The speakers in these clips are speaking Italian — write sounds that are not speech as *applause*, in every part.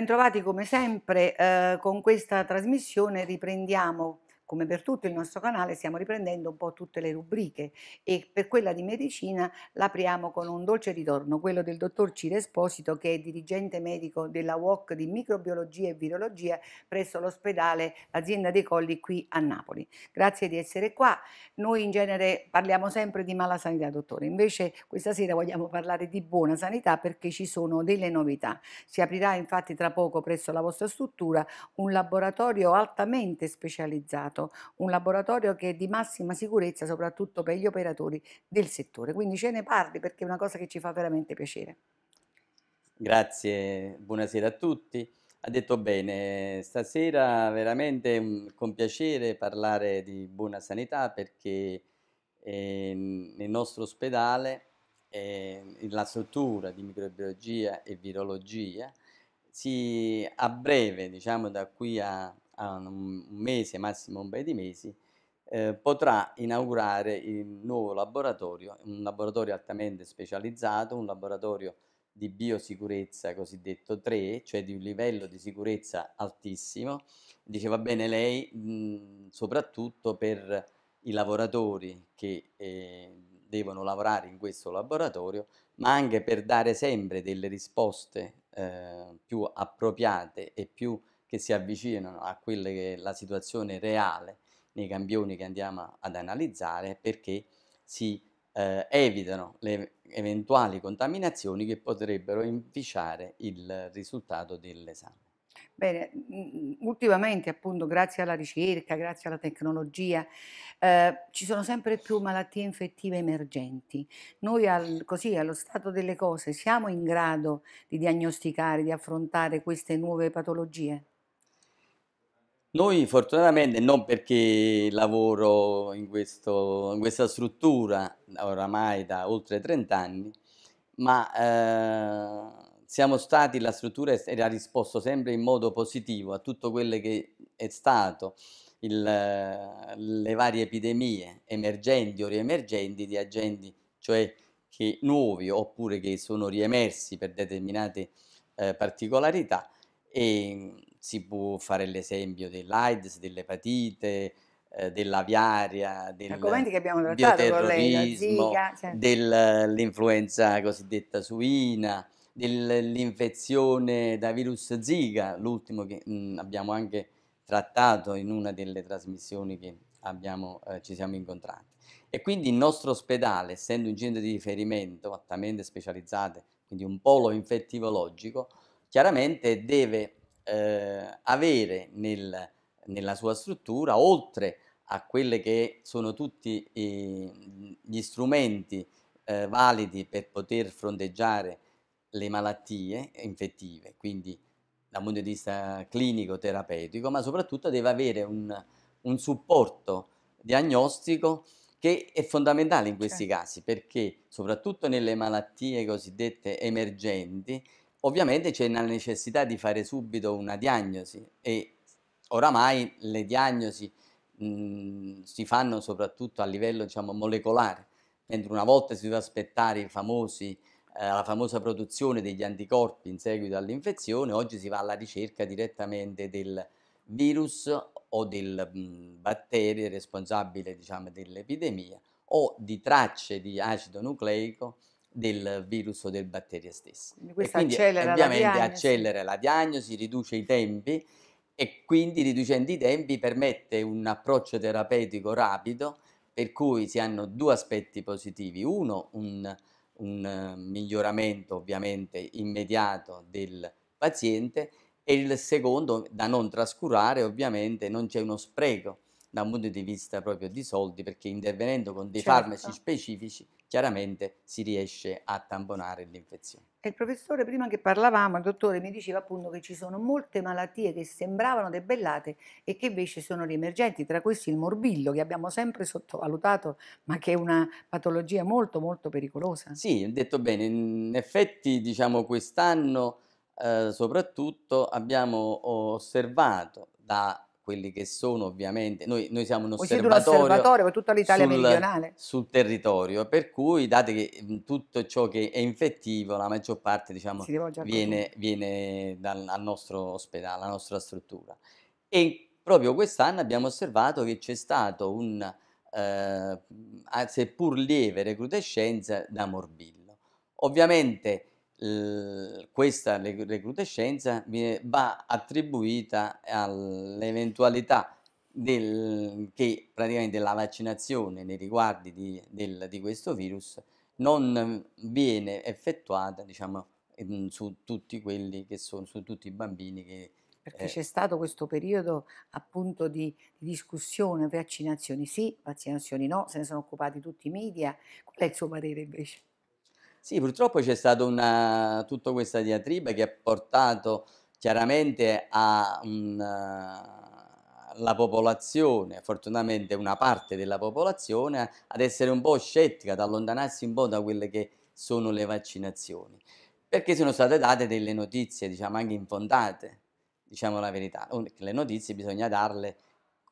Bentrovati come sempre eh, con questa trasmissione, riprendiamo come per tutto il nostro canale stiamo riprendendo un po' tutte le rubriche e per quella di medicina l'apriamo con un dolce ritorno, quello del dottor Ciro Esposito che è dirigente medico della UOC di microbiologia e virologia presso l'ospedale Azienda dei Colli qui a Napoli. Grazie di essere qua. Noi in genere parliamo sempre di mala sanità, dottore, invece questa sera vogliamo parlare di buona sanità perché ci sono delle novità. Si aprirà infatti tra poco presso la vostra struttura un laboratorio altamente specializzato fatto un laboratorio che è di massima sicurezza soprattutto per gli operatori del settore. Quindi ce ne parli perché è una cosa che ci fa veramente piacere. Grazie, buonasera a tutti. Ha detto bene, stasera veramente con piacere parlare di buona sanità perché ehm, nel nostro ospedale ehm, la struttura di microbiologia e virologia si, a breve, diciamo da qui a a un mese, massimo un paio di mesi, eh, potrà inaugurare il nuovo laboratorio, un laboratorio altamente specializzato, un laboratorio di biosicurezza cosiddetto 3, cioè di un livello di sicurezza altissimo, diceva bene lei, mh, mm, soprattutto per i lavoratori che eh, devono lavorare in questo laboratorio, ma anche per dare sempre delle risposte eh, più appropriate e più che si avvicinano a quella che è la situazione reale nei campioni che andiamo ad analizzare perché si eh, evitano le eventuali contaminazioni che potrebbero inficiare il risultato dell'esame. Bene, mm, mm, ultimamente appunto grazie alla ricerca, grazie alla tecnologia, eh, ci sono sempre più malattie infettive emergenti. Noi al, così allo stato delle cose siamo in grado di diagnosticare, di affrontare queste nuove patologie? Noi fortunatamente, non perché lavoro in, questo, in questa struttura oramai da oltre 30 anni, ma eh, siamo stati, la struttura ha risposto sempre in modo positivo a tutto quello che è stato il, le varie epidemie emergenti o riemergenti di agenti, cioè che nuovi oppure che sono riemersi per determinate eh, particolarità e si può fare l'esempio dell'AIDS, dell'epatite, eh, dell'aviaria, del argomenti che abbiamo trattato bioterrorismo, cioè. dell'influenza cosiddetta suina, dell'infezione da virus Zika, l'ultimo che mh, mm, abbiamo anche trattato in una delle trasmissioni che abbiamo, eh, ci siamo incontrati. E quindi il nostro ospedale, essendo un centro di riferimento altamente specializzato, quindi un polo infettivologico, chiaramente deve eh, avere nel, nella sua struttura, oltre a quelli che sono tutti i, eh, gli strumenti eh, validi per poter fronteggiare le malattie infettive, quindi dal punto di vista clinico-terapeutico, ma soprattutto deve avere un, un supporto diagnostico che è fondamentale in questi certo. casi perché soprattutto nelle malattie cosiddette emergenti Ovviamente c'è la necessità di fare subito una diagnosi e oramai le diagnosi mh, mhmm, si fanno soprattutto a livello diciamo, molecolare, mentre una volta si deve aspettare i famosi eh, la famosa produzione degli anticorpi in seguito all'infezione, oggi si va alla ricerca direttamente del virus o del mh, mhmm, batterio responsabile diciamo, dell'epidemia o di tracce di acido nucleico del virus o del batterio stesso. Quindi, quindi accelera ovviamente la accelera la diagnosi, riduce i tempi e quindi riducendo i tempi permette un approccio terapeutico rapido per cui si hanno due aspetti positivi. Uno, un, un miglioramento ovviamente immediato del paziente e il secondo, da non trascurare ovviamente, non c'è uno spreco da un punto di vista proprio di soldi perché intervenendo con dei certo. farmaci specifici chiaramente si riesce a tamponare l'infezione. E il professore, prima che parlavamo, il dottore mi diceva appunto che ci sono molte malattie che sembravano debellate e che invece sono riemergenti, tra questi il morbillo che abbiamo sempre sottovalutato, ma che è una patologia molto molto pericolosa. Sì, detto bene, in effetti diciamo quest'anno eh, soprattutto abbiamo osservato da quelli che sono ovviamente, noi, noi siamo un osservatorio, un osservatorio per tutta l'Italia sul, meridionale. Sul territorio, per cui date che tutto ciò che è infettivo, la maggior parte diciamo, viene, viene dal, al nostro ospedale, alla nostra struttura. E proprio quest'anno abbiamo osservato che c'è stato un, eh, seppur lieve recrudescenza da morbillo. Ovviamente eh, questa recrudescenza va attribuita all'eventualità del, che praticamente la vaccinazione nei riguardi di, del, di questo virus non viene effettuata diciamo, su tutti quelli che sono, su tutti i bambini che, perché eh, c'è stato questo periodo appunto di, discussione, vaccinazioni sì, vaccinazioni no, se ne sono occupati tutti i media, qual è il suo parere invece? Sì, purtroppo c'è stata una, tutta questa diatriba che ha portato chiaramente alla eh, popolazione, fortunatamente una parte della popolazione, ad essere un po' scettica, ad allontanarsi un po' da quelle che sono le vaccinazioni, perché sono state date delle notizie, diciamo anche infondate, diciamo la verità, le notizie bisogna darle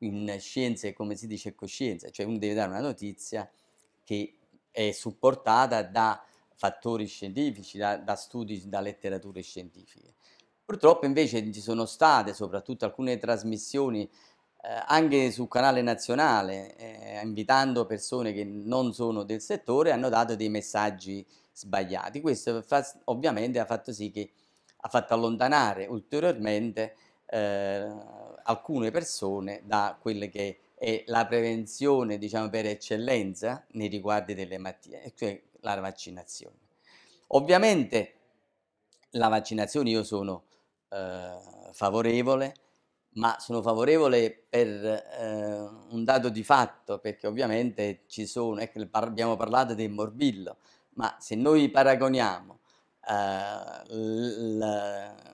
in scienza e come si dice coscienza, cioè uno deve dare una notizia che è supportata da fattori scientifici, da, da studi, da letterature scientifiche. Purtroppo invece ci sono state soprattutto alcune trasmissioni eh, anche sul canale nazionale, eh, invitando persone che non sono del settore, hanno dato dei messaggi sbagliati. Questo fa, ovviamente ha fatto sì che ha fatto allontanare ulteriormente eh, alcune persone da quelle che è la prevenzione diciamo per eccellenza nei riguardi delle malattie, cioè la vaccinazione. Ovviamente la vaccinazione io sono eh, favorevole, ma sono favorevole per eh, un dato di fatto, perché ovviamente ci sono, ecco, abbiamo parlato del morbillo, ma se noi paragoniamo eh,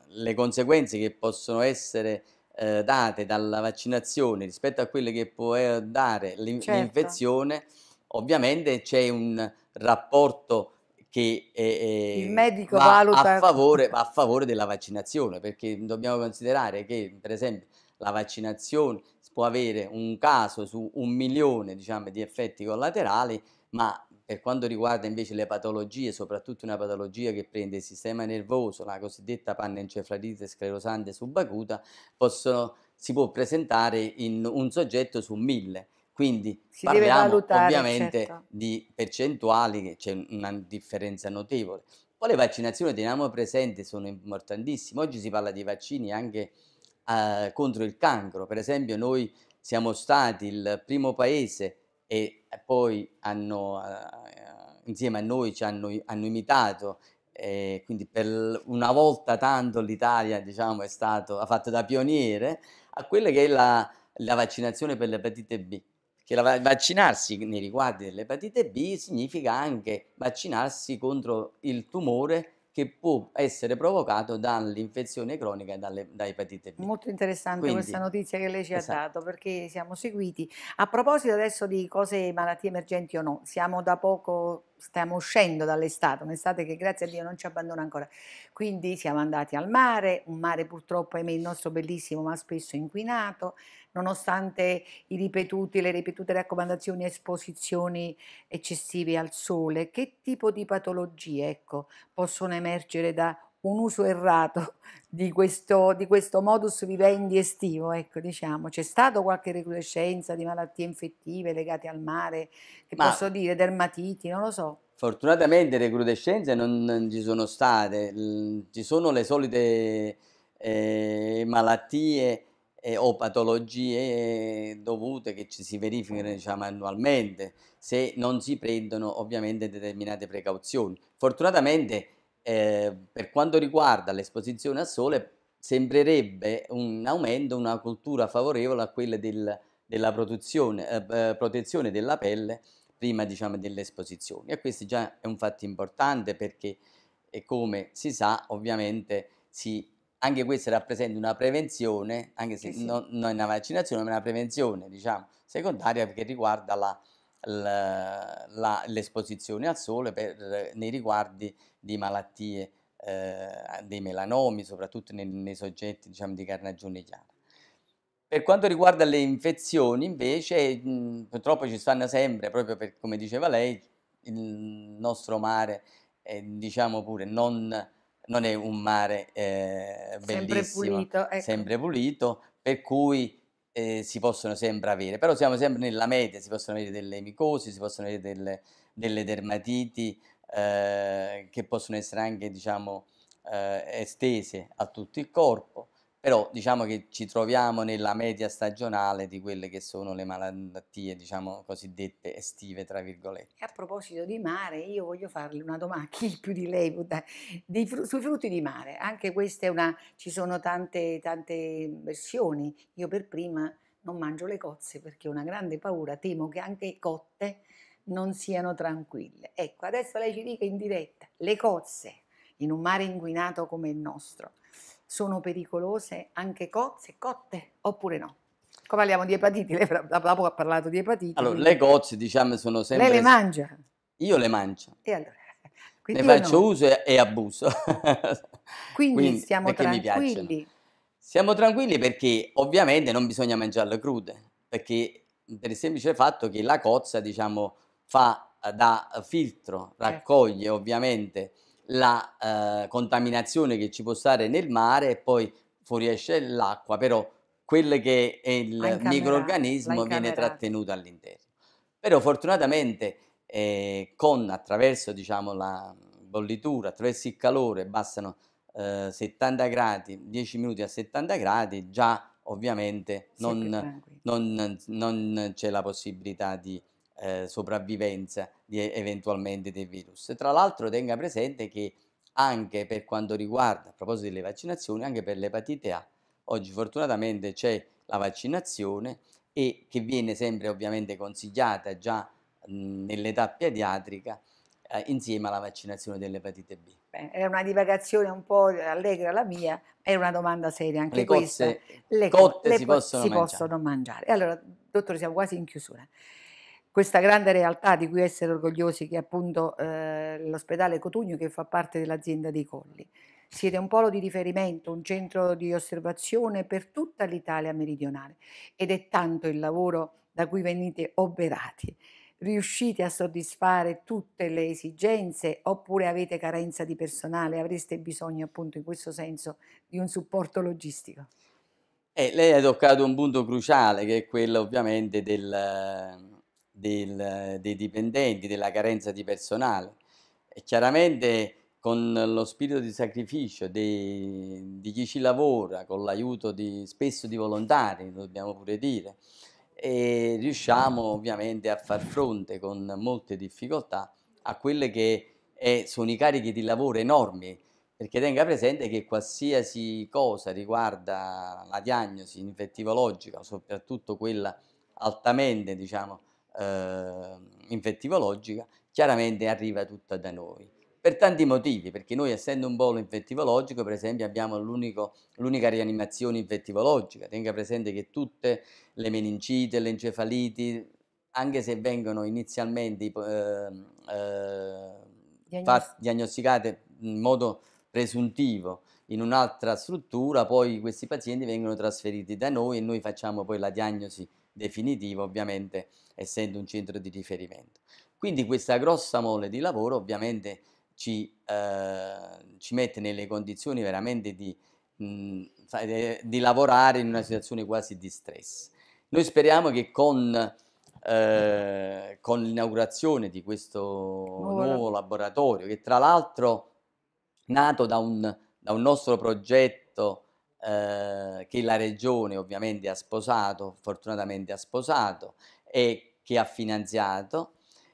le conseguenze che possono essere eh, date dalla vaccinazione rispetto a quelle che può eh, dare certo. l'infezione, certo. ovviamente c'è un rapporto che eh, eh va, a favore, *laughs* a favore della vaccinazione, perché dobbiamo considerare che per esempio la vaccinazione può avere un caso su un milione diciamo, di effetti collaterali, ma per quanto riguarda invece le patologie, soprattutto una patologia che prende il sistema nervoso, la cosiddetta pannencefalite sclerosante subacuta, possono, si può presentare in un soggetto su mille. Quindi si parliamo valutare, ovviamente certo. di percentuali, che c'è una differenza notevole. Poi le vaccinazioni, teniamo presente, sono importantissime. Oggi si parla di vaccini anche eh, contro il cancro. Per esempio noi siamo stati il primo paese e poi hanno, eh, insieme a noi ci hanno, hanno imitato eh, quindi per una volta tanto l'Italia diciamo, è stato, ha fatto da pioniere a quella che è la, la vaccinazione per l'epatite B che la, vaccinarsi nei riguardi dell'epatite B significa anche vaccinarsi contro il tumore che può essere provocato dall'infezione cronica e dalle, da epatite B. Molto interessante Quindi, questa notizia che lei ci esatto. ha dato perché siamo seguiti. A proposito adesso di cose malattie emergenti o no, siamo da poco stiamo uscendo dall'estate, un'estate che grazie a Dio non ci abbandona ancora. Quindi siamo andati al mare, un mare purtroppo ahimè, il nostro bellissimo ma spesso inquinato, nonostante ripetuti, le ripetute raccomandazioni esposizioni eccessive al sole, che tipo di patologie ecco, possono emergere da un uso errato di questo, di questo modus vivendi estivo, ecco, diciamo. C'è stata qualche recrudescenza di malattie infettive legate al mare, che Ma posso dire, dermatiti, non lo so. Fortunatamente recrudescenze non, non ci sono state, ci sono le solite eh, malattie eh, o patologie dovute che ci si verificano diciamo, annualmente se non si prendono ovviamente determinate precauzioni. Fortunatamente eh, per quanto riguarda l'esposizione al sole sembrerebbe un aumento, una cultura favorevole a quella del, della eh, eh, protezione della pelle prima diciamo, dell'esposizione e questo già è un fatto importante perché come si sa ovviamente si anche questa rappresenta una prevenzione, anche se sì, sì. Non, non, è una vaccinazione, ma una prevenzione diciamo, secondaria che riguarda la, la, la, l'esposizione al sole per, nei riguardi di malattie eh, dei melanomi, soprattutto nei, nei soggetti diciamo, di carnagione chiara. Per quanto riguarda le infezioni, invece, mh, purtroppo ci stanno sempre, proprio per, come diceva lei, il nostro mare, eh, diciamo pure, non non è un mare eh, bellissimo, sempre pulito, ecco. sempre pulito, per cui eh, si possono sempre avere, però siamo sempre nella media, si possono avere delle micosi, si possono avere delle, delle dermatiti eh, che possono essere anche diciamo eh, estese a tutto il corpo però diciamo che ci troviamo nella media stagionale di quelle che sono le malattie, diciamo cosiddette estive, tra virgolette. E a proposito di mare, io voglio farle una domanda, chi più di lei, di, sui frutti di mare, anche questa è una, ci sono tante, tante versioni, io per prima non mangio le cozze perché ho una grande paura, temo che anche cotte non siano tranquille. Ecco, adesso lei ci dica in diretta, le cozze in un mare inguinato come il nostro, sono pericolose anche cozze, cotte oppure no? Come parliamo di epatiti, lei dopo ha parlato di epatiti. Allora, le cozze diciamo sono sempre... Lei le mangia? Io le mangio. E allora? ne faccio no. uso e, e abuso. *laughs* quindi, quindi stiamo tranquilli. Siamo tranquilli perché ovviamente non bisogna mangiarle crude, perché per il semplice fatto che la cozza diciamo fa da filtro, certo. raccoglie ovviamente la eh, contaminazione che ci può stare nel mare e poi fuoriesce l'acqua, però quello che è il microorganismo viene trattenuto all'interno. Però fortunatamente eh, con, attraverso diciamo, la bollitura, attraverso il calore, bastano eh, 70 gradi, 10 minuti a 70 gradi, già ovviamente non, non, non c'è la possibilità di eh, sopravvivenza di, eventualmente del virus. Tra l'altro tenga presente che anche per quanto riguarda, a proposito delle vaccinazioni, anche per l'epatite A, oggi fortunatamente c'è la vaccinazione e che viene sempre ovviamente consigliata già nell'età pediatrica eh, insieme alla vaccinazione dell'epatite B. Beh, era una divagazione un po' allegra la mia, era una domanda seria anche le questa. Cozze, le cotte le si, po- possono, si mangiare. possono mangiare. Allora, dottore, siamo quasi in chiusura questa grande realtà di cui essere orgogliosi che è appunto eh, l'ospedale Cotugno che fa parte dell'azienda dei Colli. Siete un polo di riferimento, un centro di osservazione per tutta l'Italia meridionale ed è tanto il lavoro da cui venite oberati. Riuscite a soddisfare tutte le esigenze oppure avete carenza di personale? Avreste bisogno appunto in questo senso di un supporto logistico? Eh, lei ha toccato un punto cruciale che è quello ovviamente del, del, eh, dei dipendenti, della carenza di personale e chiaramente con lo spirito di sacrificio dei, di chi ci lavora, con l'aiuto spesso di volontari, dobbiamo pure dire, e riusciamo ovviamente a far fronte con molte difficoltà a quelle che è, eh, sono i carichi di lavoro enormi, perché tenga presente che qualsiasi cosa riguarda la diagnosi infettivologica, soprattutto quella altamente diciamo, eh, infettivologica, chiaramente arriva tutta da noi. Per tanti motivi, perché noi essendo un polo infettivologico, per esempio abbiamo l'unica rianimazione infettivologica, tenga presente che tutte le meningite, le encefaliti, anche se vengono inizialmente eh, eh, fat, diagnosticate in modo presuntivo in un'altra struttura, poi questi pazienti vengono trasferiti da noi e noi facciamo poi la diagnosi definitivo ovviamente essendo un centro di riferimento. Quindi questa grossa mole di lavoro ovviamente ci, eh, ci mette nelle condizioni veramente di, mh, mm, eh, di, lavorare in una situazione quasi di stress. Noi speriamo che con, eh, con l'inaugurazione di questo nuovo, nuovo laboratorio, che tra l'altro nato da un, da un nostro progetto eh, che la regione ovviamente ha sposato, fortunatamente ha sposato e che ha finanziato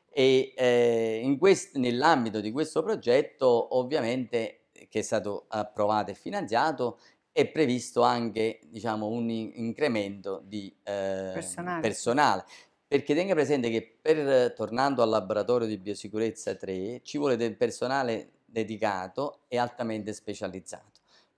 e eh, nell'ambito di questo progetto ovviamente che è stato approvato e finanziato è previsto anche diciamo, un incremento di eh, personale. personale. Perché tenga presente che per, tornando al laboratorio di biosicurezza 3 ci vuole del personale dedicato e altamente specializzato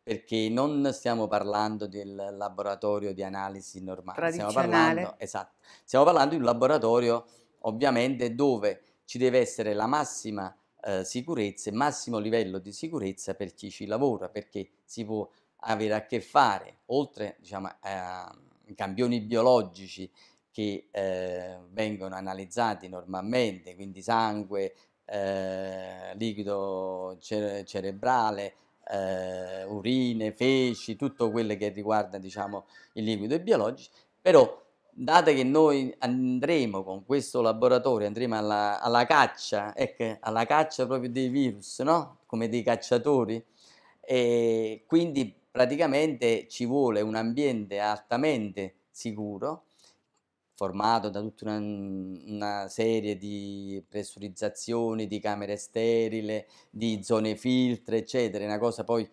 perché non stiamo parlando del laboratorio di analisi normale, stiamo parlando, esatto, stiamo parlando di un laboratorio ovviamente dove ci deve essere la massima eh, sicurezza e massimo livello di sicurezza per chi ci lavora, perché si può avere a che fare, oltre diciamo, a campioni biologici che eh, vengono analizzati normalmente, quindi sangue, eh, liquido cere- cerebrale, eh, urine, feci, tutto quello che riguarda diciamo, il liquido e biologici, però dato che noi andremo con questo laboratorio, andremo alla, alla caccia, ecco, alla caccia proprio dei virus, no? come dei cacciatori, e quindi praticamente ci vuole un ambiente altamente sicuro formato da tutta una, una, serie di pressurizzazioni, di camere sterile, di zone filtre, eccetera. Una cosa poi,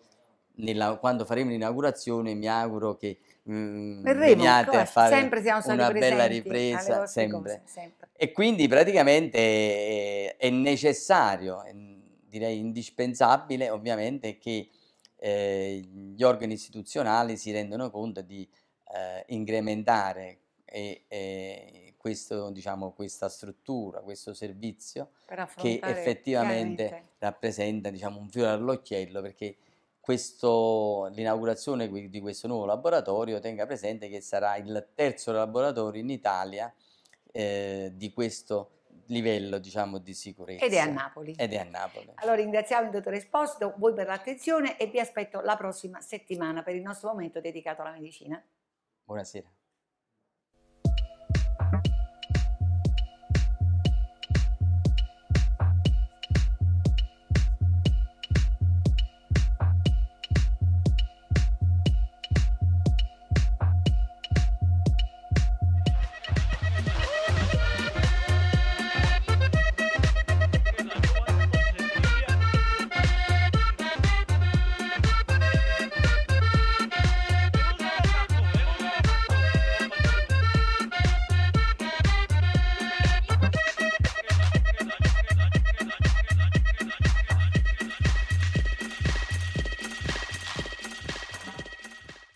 nella, quando faremo l'inaugurazione, mi auguro che mm, Verremo, veniate a fare una bella ripresa. Sempre. sempre. E quindi praticamente è, eh, è necessario, è, direi indispensabile ovviamente, che eh, gli organi istituzionali si rendano conto di eh, incrementare e, e questo, diciamo, questa struttura, questo servizio che effettivamente rappresenta diciamo, un fiore all'occhiello perché questo, l'inaugurazione di questo nuovo laboratorio tenga presente che sarà il terzo laboratorio in Italia eh, di questo livello diciamo, di sicurezza. Ed è, a Napoli. Ed è a Napoli. Allora ringraziamo il dottor Esposito, voi per l'attenzione e vi aspetto la prossima settimana per il nostro momento dedicato alla medicina. Buonasera.